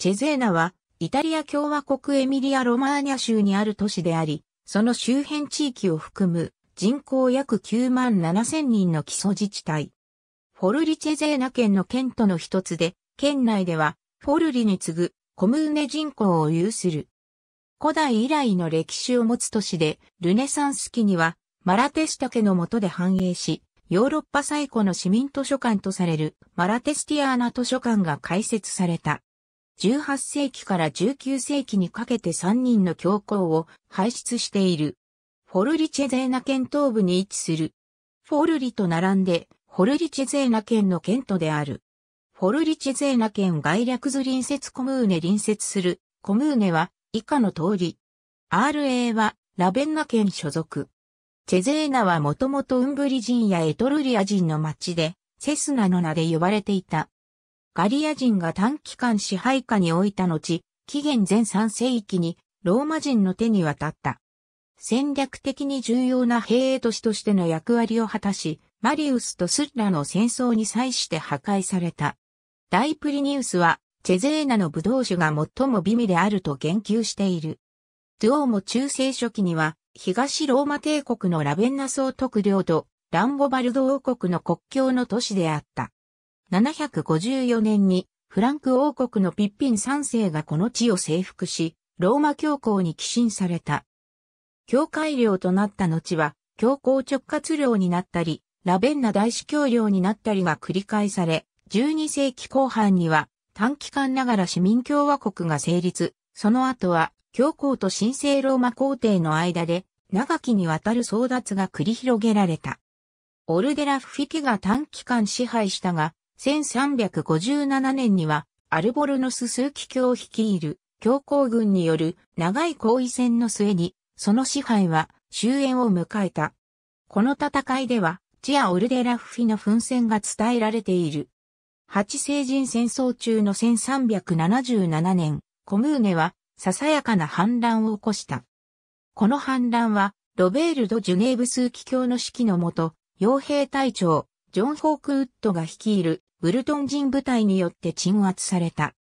チェゼーナは、イタリア共和国エミリア・ロマーニャ州にある都市であり、その周辺地域を含む人口約9万7千人の基礎自治体。フォルリチェゼーナ県の県都の一つで、県内ではフォルリに次ぐコムーネ人口を有する。古代以来の歴史を持つ都市で、ルネサンス期にはマラテスタ家の下で繁栄し、ヨーロッパ最古の市民図書館とされるマラテスティアーナ図書館が開設された。18世紀から19世紀にかけて3人の教皇を輩出している。フォルリチェゼーナ県東部に位置する。フォルリと並んで、フォルリチェゼーナ県の県都である。フォルリチェゼーナ県外略図隣接コムーネ隣接する、コムーネは以下の通り。RA はラベンナ県所属。チェゼーナはもともとウンブリ人やエトルリア人の町で、セスナの名で呼ばれていた。ガリア人が短期間支配下に置いた後、紀元前3世紀にローマ人の手に渡った。戦略的に重要な兵営都市としての役割を果たし、マリウスとスッラの戦争に際して破壊された。大プリニウスは、チェゼーナの葡萄酒が最も美味であると言及している。ドゥオーも中世初期には、東ローマ帝国のラベンナ総督領とランボバルド王国の国境の都市であった。754年にフランク王国のピッピン3世がこの地を征服し、ローマ教皇に寄進された。教会領となった後は、教皇直轄領になったり、ラベンナ大司教領になったりが繰り返され、12世紀後半には短期間ながら市民共和国が成立、その後は教皇と神聖ローマ皇帝の間で長きにわたる争奪が繰り広げられた。オルデラ・フィキが短期間支配したが、1357年には、アルボルノス数機卿を率いる、教皇軍による長い行為戦の末に、その支配は終焉を迎えた。この戦いでは、チア・オルデラフフィの奮戦が伝えられている。八聖人戦争中の1377年、コムーネは、ささやかな反乱を起こした。この反乱は、ロベールド・ジュネーブ数機卿の指揮のもと、傭兵隊長、ジョン・ホークウッドが率いるブルトン人部隊によって鎮圧された。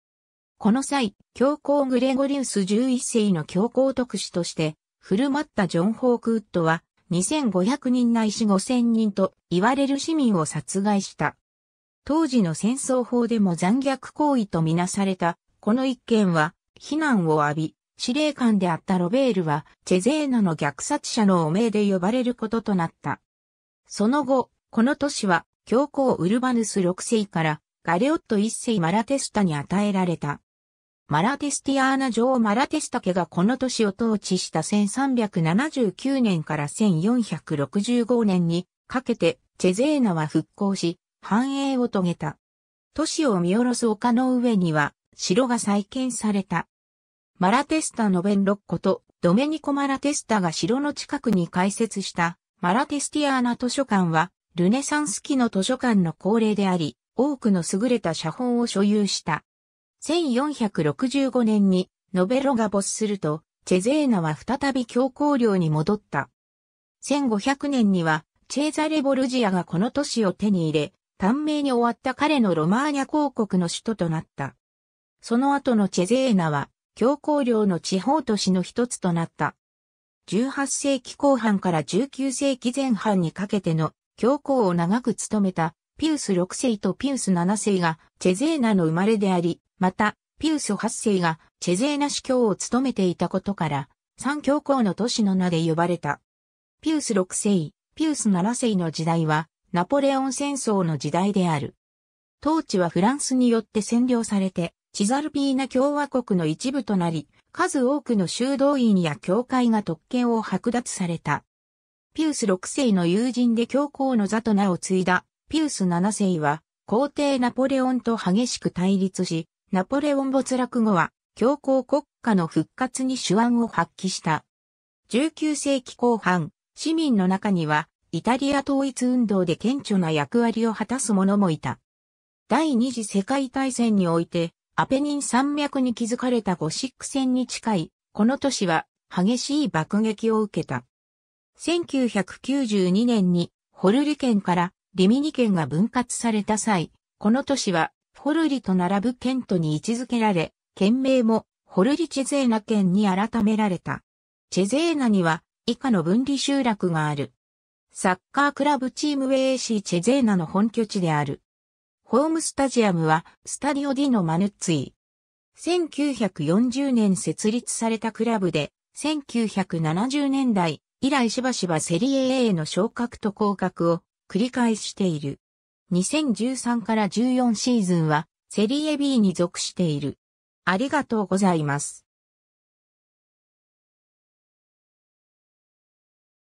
この際、教皇グレゴリウス11世の教皇特使として、振る舞ったジョン・ホークウッドは、2500人ないし5000人と言われる市民を殺害した。当時の戦争法でも残虐行為とみなされた、この一件は、非難を浴び、司令官であったロベールは、チェゼーナの虐殺者の汚名で呼ばれることとなった。その後、この都市は教皇ウルバヌス6世からガレオット1世マラテスタに与えられた。マラテスティアーナ女王マラテスタ家がこの都市を統治した1379年から1465年にかけてチェゼーナは復興し繁栄を遂げた。都市を見下ろす丘の上には城が再建された。マラテスタのベンロッコとドメニコ・マラテスタが城の近くに開設したマラテスティアーナ図書館はルネサンス期の図書館の恒例であり、多くの優れた写本を所有した。1465年にノベロが没すると、チェゼーナは再び教皇領に戻った。1500年には、チェーザレ・ボルジアがこの都市を手に入れ、短命に終わった彼のロマーニャ公国の首都となった。その後のチェゼーナは、教皇領の地方都市の一つとなった。18世紀後半から19世紀前半にかけての教皇を長く務めたピウス6世とピウス7世がチェゼーナの生まれであり、また、ピウス8世がチェゼーナ司教を務めていたことから、三教皇の都市の名で呼ばれた。ピウス6世、ピウス7世の時代は、ナポレオン戦争の時代である。当地はフランスによって占領されて、チザルピーナ共和国の一部となり、数多くの修道院や教会が特権を剥奪された。ピウス6世の友人で教皇の座と名を継いだ、ピウス7世は、皇帝ナポレオンと激しく対立し、ナポレオン没落後は、教皇国家の復活に手腕を発揮した。19世紀後半、市民の中には、イタリア統一運動で顕著な役割を果たす者もいた。第二次世界大戦において、アペニン山脈に築かれたゴシック戦に近い、この都市は激しい爆撃を受けた。1992年にホルリ県からリミニ県が分割された際、この都市はホルリと並ぶ県都に位置づけられ、県名もホルリチェゼーナ県に改められた。チェゼーナには以下の分離集落がある。サッカークラブチームウェイ AC チェゼーナの本拠地である。ホームスタジアムはスタディオディノマヌッツィ。1940年設立されたクラブで、1970年代、以来しばしばセリエ A への昇格と降格を繰り返している。2013から14シーズンはセリエ B に属している。ありがとうございます。